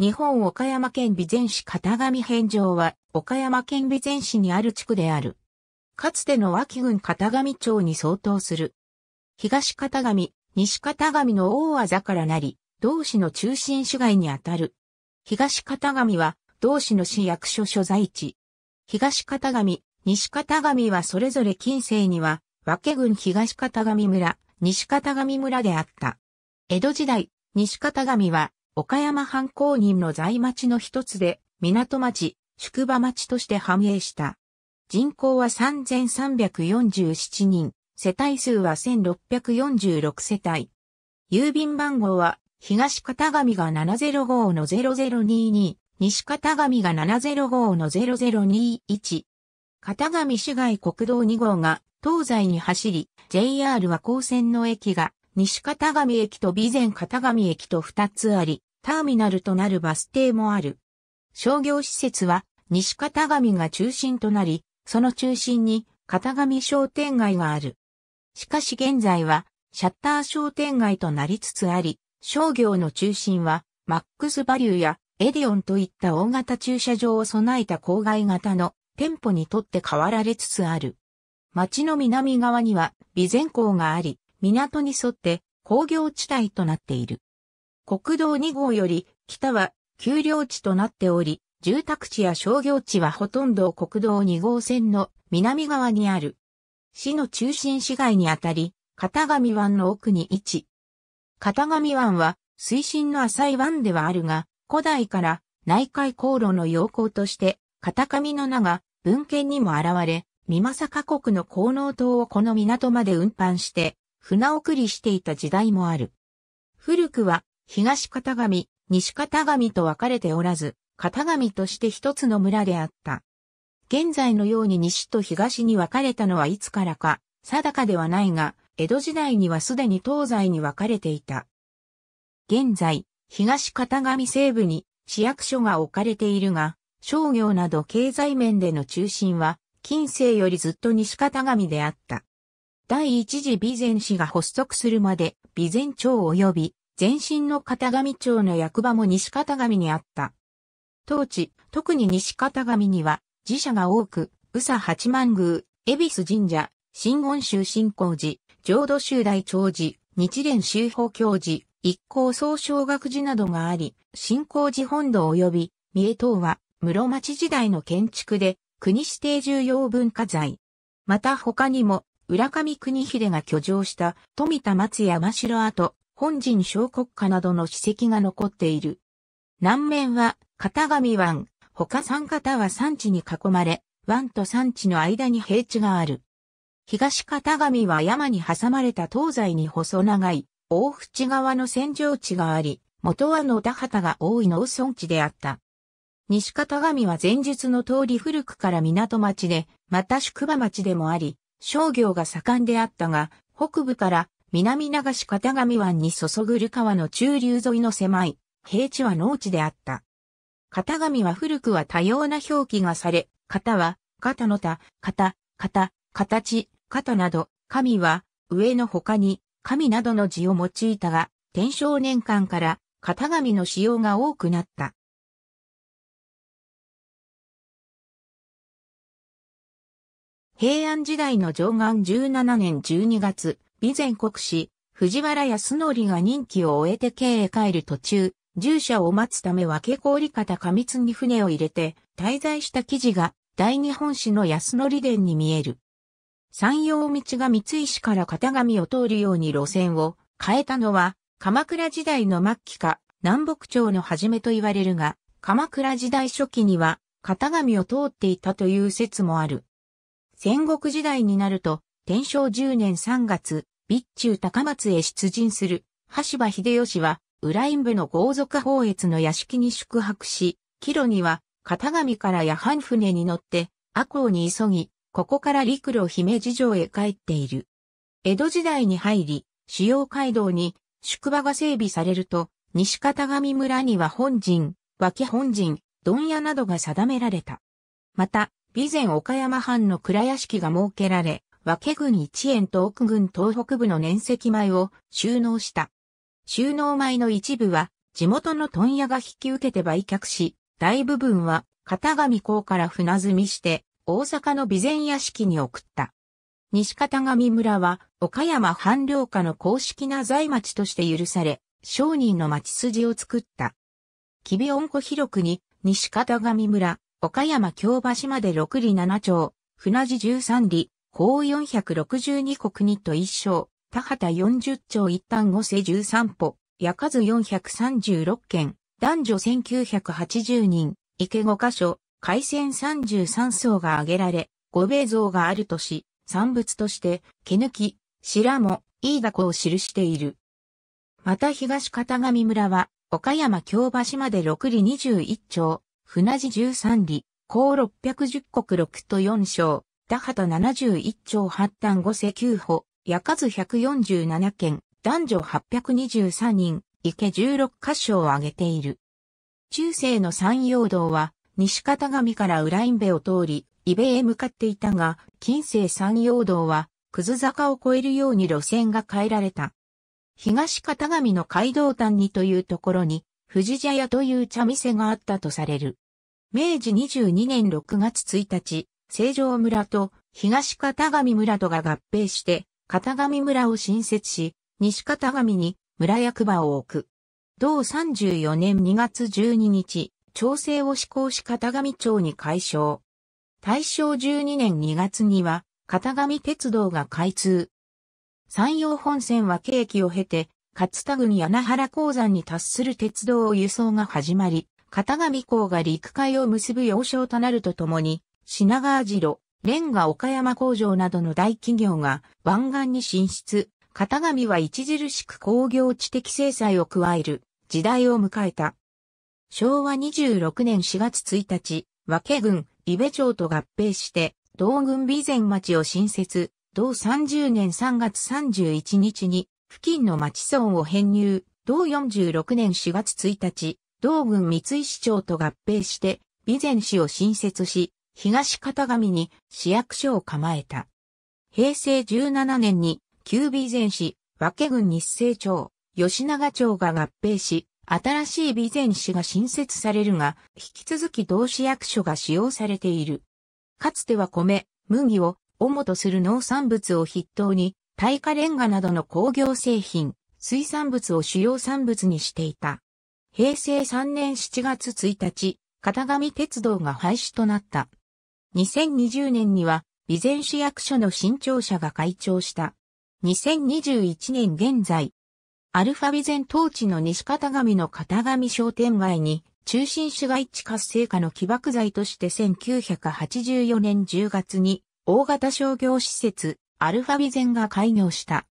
日本岡山県備前市片上辺城は、岡山県備前市にある地区である。かつての脇郡片上町に相当する。東片上、西片上の大技からなり、同市の中心市街にあたる。東片上は、同市の市役所所在地。東片上、西片上はそれぞれ近世には、脇郡東片上村、西片上村であった。江戸時代、西片上は、岡山藩公認の在町の一つで、港町、宿場町として繁栄した。人口は3347人、世帯数は1646世帯。郵便番号は、東片上が705の0022、西片上が705の0021。片上市街国道2号が東西に走り、JR は高専の駅が西片上駅と備前片上駅と2つあり、ターミナルとなるバス停もある。商業施設は西片上が中心となり、その中心に片上商店街がある。しかし現在はシャッター商店街となりつつあり、商業の中心はマックスバリューやエディオンといった大型駐車場を備えた郊外型の店舗にとって変わられつつある。町の南側には備前港があり、港に沿って工業地帯となっている。国道2号より北は丘陵地となっており、住宅地や商業地はほとんど国道2号線の南側にある。市の中心市街にあたり、片上湾の奥に位置。片上湾は水深の浅い湾ではあるが、古代から内海航路の要項として、片上の名が文献にも現れ、三政国の効能島をこの港まで運搬して、船送りしていた時代もある。古くは東片上、西片上と分かれておらず、片上として一つの村であった。現在のように西と東に分かれたのはいつからか、定かではないが、江戸時代にはすでに東西に分かれていた。現在、東片上西部に市役所が置かれているが、商業など経済面での中心は、近世よりずっと西片上であった。第一次備前市が発足するまで、備前町及び前身の片上町の役場も西片上にあった。当地、特に西片上には寺社が多く、宇佐八幡宮、恵比寿神社、新言宗新光寺、浄土宗大長寺、日蓮宗法教寺、一行総小学寺などがあり、新光寺本堂及び三重等は室町時代の建築で国指定重要文化財。また他にも、浦上国秀が居城した富田松山城跡、本陣小国家などの史跡が残っている。南面は片上湾、他三方は山地に囲まれ、湾と山地の間に平地がある。東片上は山に挟まれた東西に細長い、大淵側の扇状地があり、元は野田畑が多い農村地であった。西片上は前述の通り古くから港町で、また宿場町でもあり、商業が盛んであったが、北部から南流し片上湾に注ぐる川の中流沿いの狭い平地は農地であった。片上は古くは多様な表記がされ、型は、型の他、型、型、形、型など、神は、上の他に、神などの字を用いたが、天正年間から、型紙の使用が多くなった。平安時代の上岸17年12月、備前国士、藤原康則が任期を終えて京へ帰る途中、従者を待つため分け氷方過密に船を入れて滞在した記事が大日本史の安則伝に見える。山陽道が三石から片上を通るように路線を変えたのは鎌倉時代の末期か南北朝の初めと言われるが、鎌倉時代初期には片上を通っていたという説もある。戦国時代になると天正10年3月、備中高松へ出陣する、橋場秀吉は、浦院部の豪族法越の屋敷に宿泊し、帰路には、片上から夜半船に乗って、阿公に急ぎ、ここから陸路姫路城へ帰っている。江戸時代に入り、主要街道に宿場が整備されると、西片上村には本陣、脇本陣、問屋などが定められた。また、備前岡山藩の蔵屋敷が設けられ、分郡一円と奥郡東北部の年石米を収納した。収納米の一部は地元の問屋が引き受けて売却し、大部分は片上港から船積みして大阪の備前屋敷に送った。西片上村は岡山半領下の公式な在町として許され、商人の町筋を作った。キビ温ン湖広くに西片上村、岡山京橋まで6里7町、船地13里、項462国2と一章、田畑40丁一単五世13歩、八数436件、男女1980人、池5箇所、海鮮33層が挙げられ、五米像があるとし、産物として、毛抜き、白も、飯田こを記している。また東片上村は、岡山京橋まで6里21丁、船地13里、高610国6と4章、田畑71丁8端5世9歩、矢数147件、男女823人、池16箇所を挙げている。中世の山陽道は、西方上から裏院部を通り、伊部へ向かっていたが、近世山陽道は、くず坂を越えるように路線が変えられた。東方上の街道端にというところに、藤茶屋という茶店があったとされる。明治22年6月1日、成城村と東片上村とが合併して、片上村を新設し、西片上に村役場を置く。同34年2月12日、調整を施行し片上町に改称。大正12年2月には、片上鉄道が開通。山陽本線は景気を経て、勝田郡柳原鉱山に達する鉄道を輸送が始まり、片上港が陸海を結ぶ要衝となるとともに、品川城、レンガ岡山工場などの大企業が湾岸に進出。型紙は著しく工業知的制裁を加える時代を迎えた。昭和26年4月1日、和家軍、伊部町と合併して、同軍備前町を新設、同30年3月31日に、付近の町村を編入、同46年4月1日、同軍三井市長と合併して、備前市を新設し、東片上に市役所を構えた。平成17年に、旧備前市、和け郡日清町、吉永町が合併し、新しい備前市が新設されるが、引き続き同市役所が使用されている。かつては米、麦を主とする農産物を筆頭に、耐火レンガなどの工業製品、水産物を主要産物にしていた。平成3年7月1日、片上鉄道が廃止となった。2020年には、備前市役所の新庁舎が開庁した。2021年現在、アルファ備前当地の西片上の片上商店街に、中心市街地活性化の起爆剤として1984年10月に、大型商業施設、アルファ備前が開業した。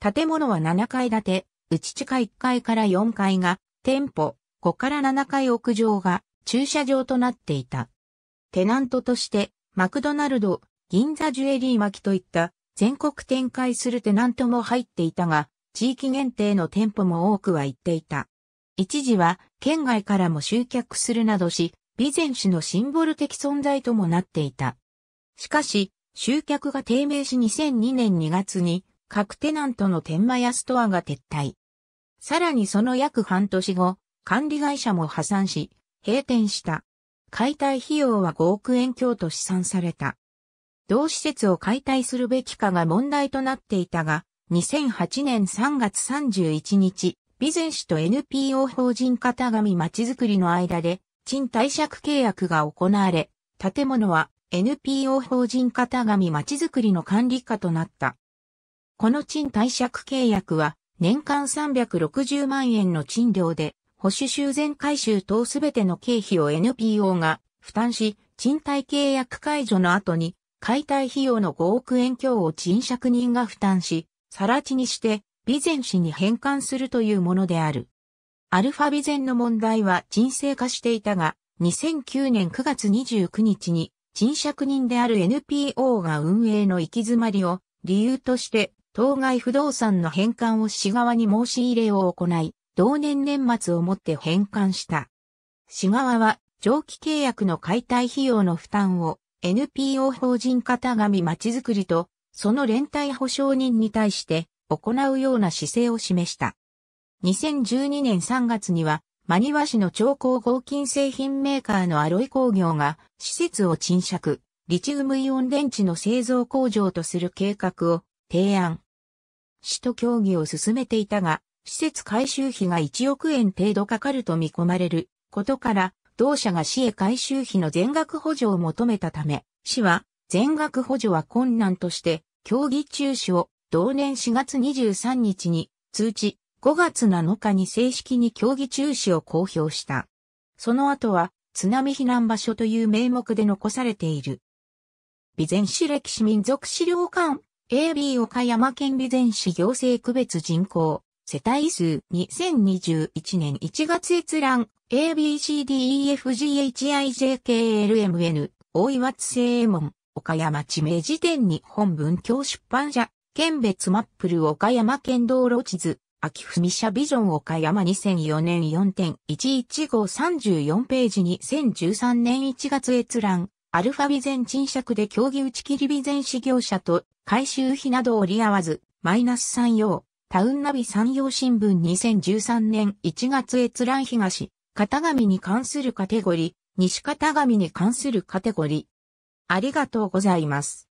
建物は7階建て、内地下1階から4階が、店舗、5から7階屋上が駐車場となっていた。テナントとして、マクドナルド、銀座ジュエリー巻といった全国展開するテナントも入っていたが、地域限定の店舗も多くは行っていた。一時は県外からも集客するなどし、備前市のシンボル的存在ともなっていた。しかし、集客が低迷し2002年2月に各テナントの天満屋ストアが撤退。さらにその約半年後、管理会社も破産し、閉店した。解体費用は5億円強と試算された。同施設を解体するべきかが問題となっていたが、2008年3月31日、備前市と NPO 法人型紙まちづくりの間で、賃貸借契約が行われ、建物は NPO 法人型紙まちづくりの管理下となった。この賃貸借契約は、年間360万円の賃料で、保守修繕改修等すべての経費を NPO が負担し、賃貸契約解除の後に、解体費用の5億円強を賃借人が負担し、さら地にして、備前市に返還するというものである。アルファ備前の問題は沈静化していたが、2009年9月29日に、賃借人である NPO が運営の行き詰まりを理由として、当該不動産の返還を市側に申し入れを行い、同年年末をもって返還した。市側は長期契約の解体費用の負担を NPO 法人型紙まちづくりとその連帯保証人に対して行うような姿勢を示した。2012年3月にはマニワ市の超高合金製品メーカーのアロイ工業が施設を賃借、リチウムイオン電池の製造工場とする計画を提案。市と協議を進めていたが、施設改修費が1億円程度かかると見込まれることから、同社が市へ改修費の全額補助を求めたため、市は全額補助は困難として、協議中止を同年4月23日に通知、5月7日に正式に協議中止を公表した。その後は津波避難場所という名目で残されている。備前市歴史民族資料館 AB 岡山県備前市行政区別人口世帯数2021年1月閲覧 ABCDEFGHIJKLMN 大岩津正門岡山地名辞典に本文教出版社県別マップル岡山県道路地図秋文社ビジョン岡山2004年4.11534ページ2013年1月閲覧アルファビゼン賃借で競技打ち切りビゼン事業者と回収費などを折り合わずマイナス3用タウンナビ産業新聞2013年1月閲覧東、型紙に関するカテゴリー、西型紙に関するカテゴリー。ありがとうございます。